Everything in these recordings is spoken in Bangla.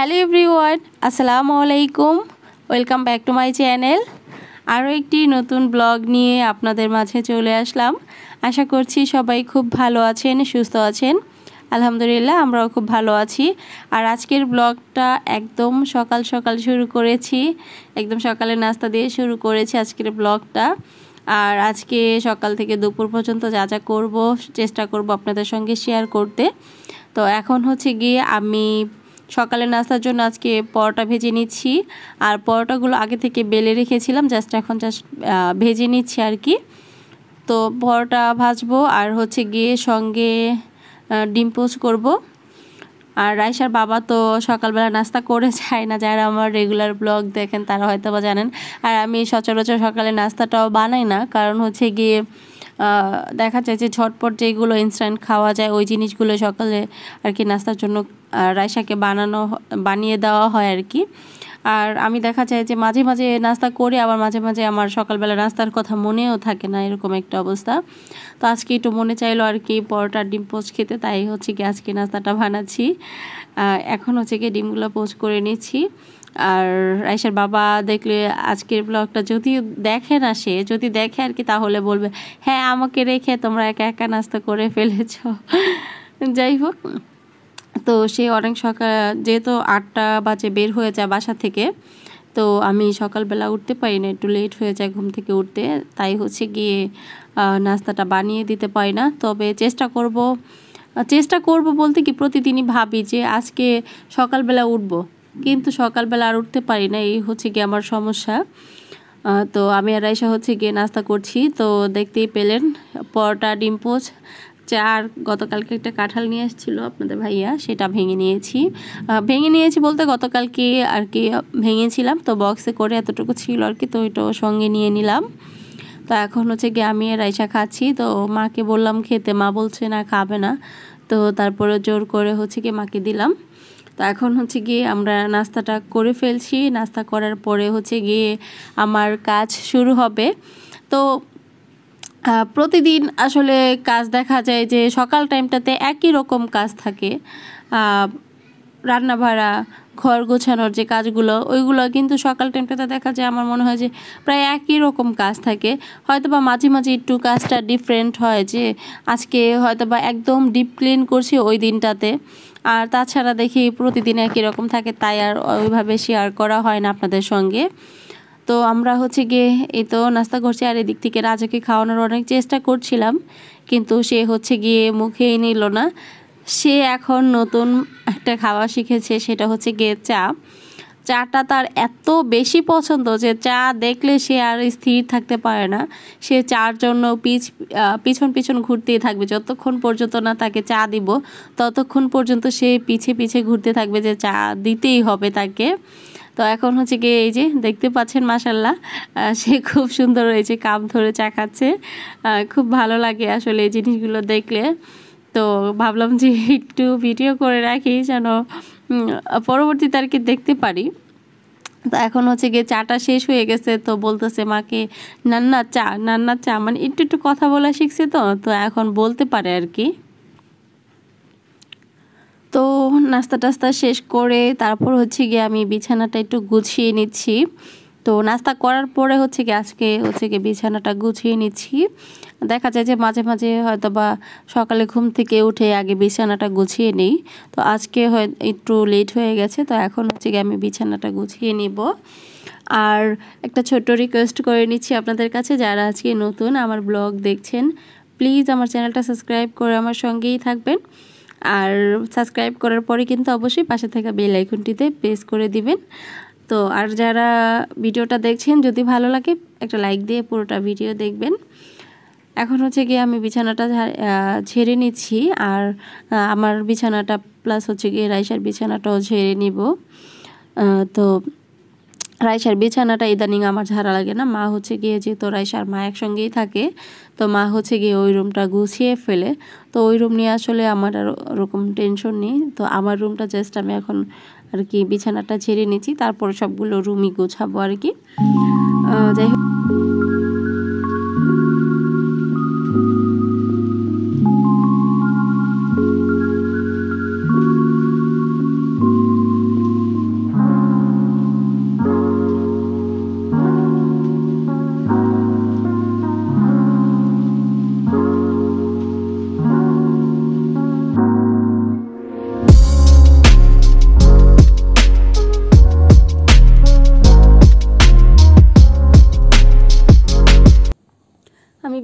হ্যালো এভরিওয়ান আসসালামু আলাইকুম welcome back to my channel আরও একটি নতুন ব্লগ নিয়ে আপনাদের মাঝে চলে আসলাম আশা করছি সবাই খুব ভালো আছেন সুস্থ আছেন আলহামদুলিল্লাহ আমরাও খুব ভালো আছি আর আজকের ব্লগটা একদম সকাল সকাল শুরু করেছি একদম সকালে নাস্তা দিয়ে শুরু করেছি আজকের ব্লগটা আর আজকে সকাল থেকে দুপুর পর্যন্ত যা যা করবো চেষ্টা করব আপনাদের সঙ্গে শেয়ার করতে তো এখন হচ্ছে গিয়ে আমি সকালে নাস্তার জন্য আজকে পরোটা ভেজে নিচ্ছি আর পরোটাগুলো আগে থেকে বেলে রেখেছিলাম জাস্ট এখন জাস্ট ভেজে নিচ্ছি আর কি তো পরোটা ভাজবো আর হচ্ছে গিয়ে সঙ্গে ডিম পোস্ট করবো আর রাইসার বাবা তো সকালবেলা নাস্তা করে যায় না যারা আমার রেগুলার ব্লগ দেখেন তারা হয়তো বা জানেন আর আমি সচরাচর সকালে নাস্তাটাও বানাই না কারণ হচ্ছে গিয়ে দেখা যায় যে ঝটপট যেগুলো ইনস্ট্যান্ট খাওয়া যায় ওই জিনিসগুলো সকালে আর কি নাস্তার জন্য রায়সাকে বানানো বানিয়ে দেওয়া হয় আর কি আর আমি দেখা যায় যে মাঝে মাঝে নাস্তা করি আবার মাঝে মাঝে আমার সকালবেলা নাস্তার কথা মনেও থাকে না এরকম একটা অবস্থা তো আজকে একটু মনে চাইলো আর কি পরোটার ডিম পোচ খেতে তাই হচ্ছে কি আজকে নাস্তাটা বানাচ্ছি এখন হচ্ছে কি ডিমগুলো পোচ করে নিচ্ছি আর রাইসার বাবা দেখলে আজকের ব্লগটা যদি দেখে না সে যদি দেখে আর কি তাহলে বলবে হ্যাঁ আমাকে রেখে তোমরা একা একা নাস্তা করে ফেলেছ যাই হোক তো সে অনেক সকাল যেহেতু আটটা বাজে বের হয়ে যায় বাসা থেকে তো আমি সকালবেলা উঠতে পারি না একটু লেট হয়ে যায় ঘুম থেকে উঠতে তাই হচ্ছে গিয়ে নাস্তাটা বানিয়ে দিতে পারি না তবে চেষ্টা করব চেষ্টা করব বলতে কি প্রতিদিনই ভাবি যে আজকে সকালবেলা উঠব কিন্তু সকালবেলা আর উঠতে পারি না এই হচ্ছে গিয়ে আমার সমস্যা তো আমি আর আয়সা হচ্ছে গিয়ে নাস্তা করছি তো দেখতেই পেলেন পরোটা ডিম পোচ আর গতকালকে একটা কাঁঠাল নিয়ে এসেছিলো আপনাদের ভাইয়া সেটা ভেঙে নিয়েছি ভেঙে নিয়েছি বলতে গতকালকে আর কি ভেঙেছিলাম তো বক্সে করে এতটুকু ছিল আর কি তো ওইটাও সঙ্গে নিয়ে নিলাম তো এখন হচ্ছে গিয়ে আমি রাইসা খাচ্ছি তো মাকে বললাম খেতে মা বলছে না খাবে না তো তারপরে জোর করে হচ্ছে গিয়ে মাকে দিলাম তো এখন হচ্ছে গিয়ে আমরা নাস্তাটা করে ফেলছি নাস্তা করার পরে হচ্ছে গিয়ে আমার কাজ শুরু হবে তো প্রতিদিন আসলে কাজ দেখা যায় যে সকাল টাইমটাতে একই রকম কাজ থাকে রান্না ভাড়া ঘর গোছানোর যে কাজগুলো ওইগুলো কিন্তু সকাল টাইমটাতে দেখা যায় আমার মনে হয় যে প্রায় একই রকম কাজ থাকে হয়তো বা মাঝে মাঝে একটু কাজটা ডিফারেন্ট হয় যে আজকে হয়তো বা একদম ডিপ ক্লিন করছি ওই দিনটাতে আর তাছাড়া দেখি প্রতিদিন একই রকম থাকে তাই আর ওইভাবে শেয়ার করা হয় না আপনাদের সঙ্গে তো আমরা হচ্ছে গিয়ে এই তো নাস্তা করছি আর এদিক থেকে রাজাকে খাওয়ানোর অনেক চেষ্টা করছিলাম কিন্তু সে হচ্ছে গিয়ে মুখেই নিল না সে এখন নতুন একটা খাওয়া শিখেছে সেটা হচ্ছে গিয়ে চা চাটা তার এত বেশি পছন্দ যে চা দেখলে সে আর স্থির থাকতে পারে না সে চার জন্য পিছ পিছন পিছন ঘুরতেই থাকবে যতক্ষণ পর্যন্ত না তাকে চা দিব ততক্ষণ পর্যন্ত সে পিছে পিছে ঘুরতে থাকবে যে চা দিতেই হবে তাকে তো এখন হচ্ছে গিয়ে এই যে দেখতে পাচ্ছেন মাসাল্লাহ সে খুব সুন্দর হয়েছে কাপ ধরে চাকাচ্ছে খুব ভালো লাগে আসলে এই জিনিসগুলো দেখলে তো ভাবলাম যে একটু ভিডিও করে রাখি যেন পরবর্তীতে আর কি দেখতে পারি তো এখন হচ্ছে গিয়ে চাটা শেষ হয়ে গেছে তো বলতেছে মাকে নান্না চা নান্না চা মানে একটু একটু কথা বলা শিখছে তো তো এখন বলতে পারে আর কি নাস্তা টাস্তা শেষ করে তারপর হচ্ছে গিয়ে আমি বিছানাটা একটু গুছিয়ে নিচ্ছি তো নাস্তা করার পরে হচ্ছে কি আজকে হচ্ছে কি বিছানাটা গুছিয়ে নিচ্ছি দেখা যায় যে মাঝে মাঝে হয়তো বা সকালে ঘুম থেকে উঠে আগে বিছানাটা গুছিয়ে নিই তো আজকে হয় একটু লেট হয়ে গেছে তো এখন হচ্ছে কি আমি বিছানাটা গুছিয়ে নিব আর একটা ছোট্ট রিকোয়েস্ট করে নিচ্ছি আপনাদের কাছে যারা আজকে নতুন আমার ব্লগ দেখছেন প্লিজ আমার চ্যানেলটা সাবস্ক্রাইব করে আমার সঙ্গেই থাকবেন আর সাবস্ক্রাইব করার পরে কিন্তু অবশ্যই পাশে থাকা বেল আইকনটিতে প্রেস করে দিবেন তো আর যারা ভিডিওটা দেখছেন যদি ভালো লাগে একটা লাইক দিয়ে পুরোটা ভিডিও দেখবেন এখন হচ্ছে গিয়ে আমি বিছানাটা ঝেড়ে নিচ্ছি আর আমার বিছানাটা প্লাস হচ্ছে গিয়ে রাইসার বিছানাটাও ঝেড়ে নিব তো রাইসার বিছানাটা ইদানিং আমার ঝাড়া লাগে না মা হচ্ছে গিয়ে যেহেতু রাইসার মা একসঙ্গেই থাকে তো মা হচ্ছে গিয়ে ওই রুমটা গুছিয়ে ফেলে তো ওই রুম নিয়ে আসলে আমার আর ওরকম টেনশন নেই তো আমার রুমটা জাস্ট আমি এখন আর কি বিছানাটা ছেড়ে নিয়েছি তারপর সবগুলো রুমই গোছাবো আর কি যাই হোক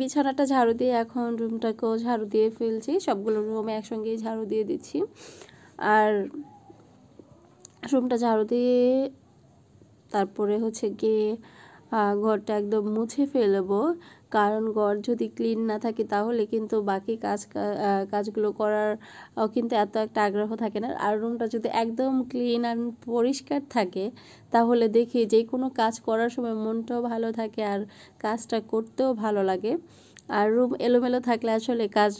বিছানাটা ঝাড়ু দিয়ে এখন রুমটাকেও ঝাড়ু দিয়ে ফেলছি সবগুলো রুম একসঙ্গেই ঝাড়ু দিয়ে দিচ্ছি আর রুমটা ঝাড়ু দিয়ে তারপরে হচ্ছে গিয়ে ঘরটা একদম মুছে ফেলবো কারণ ঘর যদি ক্লিন না থাকে তাহলে কিন্তু বাকি কাজ কাজগুলো করার কিন্তু এত একটা আগ্রহ থাকে না আর রুমটা যদি একদম ক্লিন আর পরিষ্কার থাকে তাহলে দেখি যে কোনো কাজ করার সময় মনটাও ভালো থাকে আর কাজটা করতেও ভালো লাগে আর রুম এলোমেলো থাকলে আসলে কাজ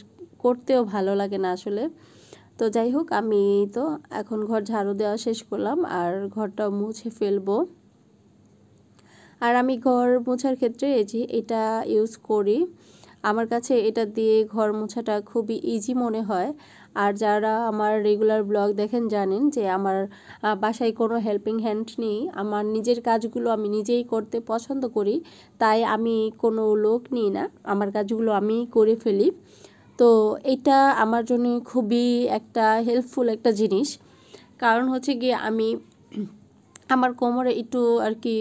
করতেও ভালো লাগে না আসলে তো যাই হোক আমি তো এখন ঘর ঝাড়ু দেওয়া শেষ করলাম আর ঘরটা মুছে ফেলবো আর আমি ঘর মোছার ক্ষেত্রে এই যে এটা ইউজ করি আমার কাছে এটা দিয়ে ঘর মোছাটা খুবই ইজি মনে হয় আর যারা আমার রেগুলার ব্লগ দেখেন জানেন যে আমার বাসায় কোনো হেল্পিং হ্যান্ড নেই আমার নিজের কাজগুলো আমি নিজেই করতে পছন্দ করি তাই আমি কোনো লোক নিই না আমার কাজগুলো আমি করে ফেলি তো এটা আমার জন্য খুবই একটা হেল্পফুল একটা জিনিস কারণ হচ্ছে গিয়ে আমি আমার কোমরে একটু আর কি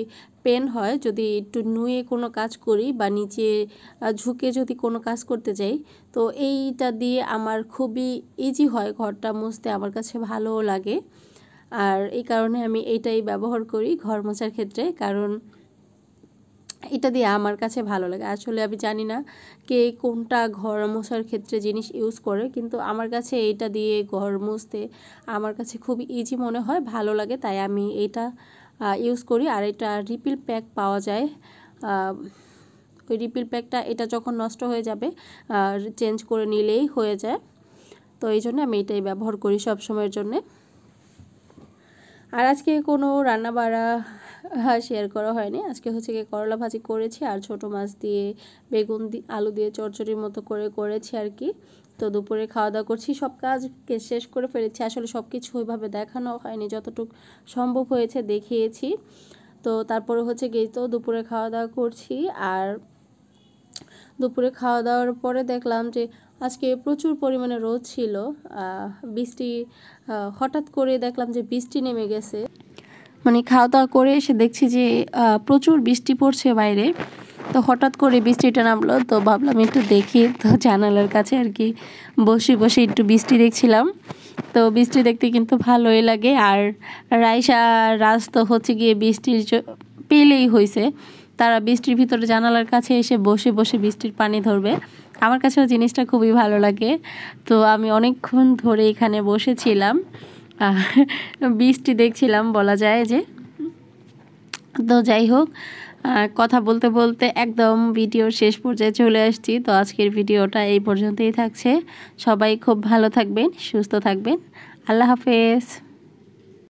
পেন হয় যদি একটু নুয়ে কোনো কাজ করি বা নিচে ঝুঁকে যদি কোনো কাজ করতে যাই তো এইটা দিয়ে আমার খুবই ইজি হয় ঘরটা মুছতে আমার কাছে ভালোও লাগে আর এই কারণে আমি এটাই ব্যবহার করি ঘর মোছার ক্ষেত্রে কারণ এটা দিয়ে আমার কাছে ভালো লাগে আসলে আমি জানি না কে কোনটা ঘর মোছার ক্ষেত্রে জিনিস ইউজ করে কিন্তু আমার কাছে এটা দিয়ে ঘর মুছতে আমার কাছে খুব ইজি মনে হয় ভালো লাগে তাই আমি এটা ইউজ করি আর এটা রিপিল প্যাক পাওয়া যায় ওই রিপিল প্যাকটা এটা যখন নষ্ট হয়ে যাবে চেঞ্জ করে নিলেই হয়ে যায় তো এই জন্য আমি এটাই ব্যবহার করি সব সময়ের জন্যে আর আজকে কোনো রান্না বাড়া শেয়ার হ্যাঁ, করা হয়নি আজকে হচ্ছে গিয়ে করলা ভাজি করেছি আর ছোট মাছ দিয়ে বেগুন দিয়ে আলু দিয়ে চটচড়ির মতো করে করেছি আর কি তো দুপুরে খাওয়া দাওয়া করছি সব কাজকে শেষ করে ফেলেছি আসলে সব কিছু ওইভাবে দেখানো হয়নি যতটুকু সম্ভব হয়েছে দেখিয়েছি তো তারপরে হচ্ছে গিয়ে তো দুপুরে খাওয়া দাওয়া করছি আর দুপুরে খাওয়া দাওয়ার পরে দেখলাম যে আজকে প্রচুর পরিমাণে রোদ ছিল বৃষ্টি হঠাৎ করে দেখলাম যে বৃষ্টি নেমে গেছে মানে খাওয়া দাওয়া করে এসে দেখছি যে প্রচুর বৃষ্টি পড়ছে বাইরে তো হঠাৎ করে বৃষ্টিটা নামলো তো ভাবলাম একটু দেখি তো জানালার কাছে আর কি বসে বসে একটু বৃষ্টি দেখছিলাম তো বৃষ্টি দেখতে কিন্তু ভালোই লাগে আর রাইসা রাজ তো হচ্ছে গিয়ে বৃষ্টির পেলেই হয়েছে তারা বৃষ্টির ভিতরে জানালার কাছে এসে বসে বসে বৃষ্টির পানি ধরবে আমার কাছেও জিনিসটা খুবই ভালো লাগে তো আমি অনেকক্ষণ ধরে এখানে বসেছিলাম বৃষ্টি দেখছিলাম বলা যায় যে তো যাই হোক কথা বলতে বলতে একদম ভিডিও শেষ পর্যায়ে চলে আসছি তো আজকের ভিডিওটা এই পর্যন্তই থাকছে সবাই খুব ভালো থাকবেন সুস্থ থাকবেন আল্লাহ হাফেজ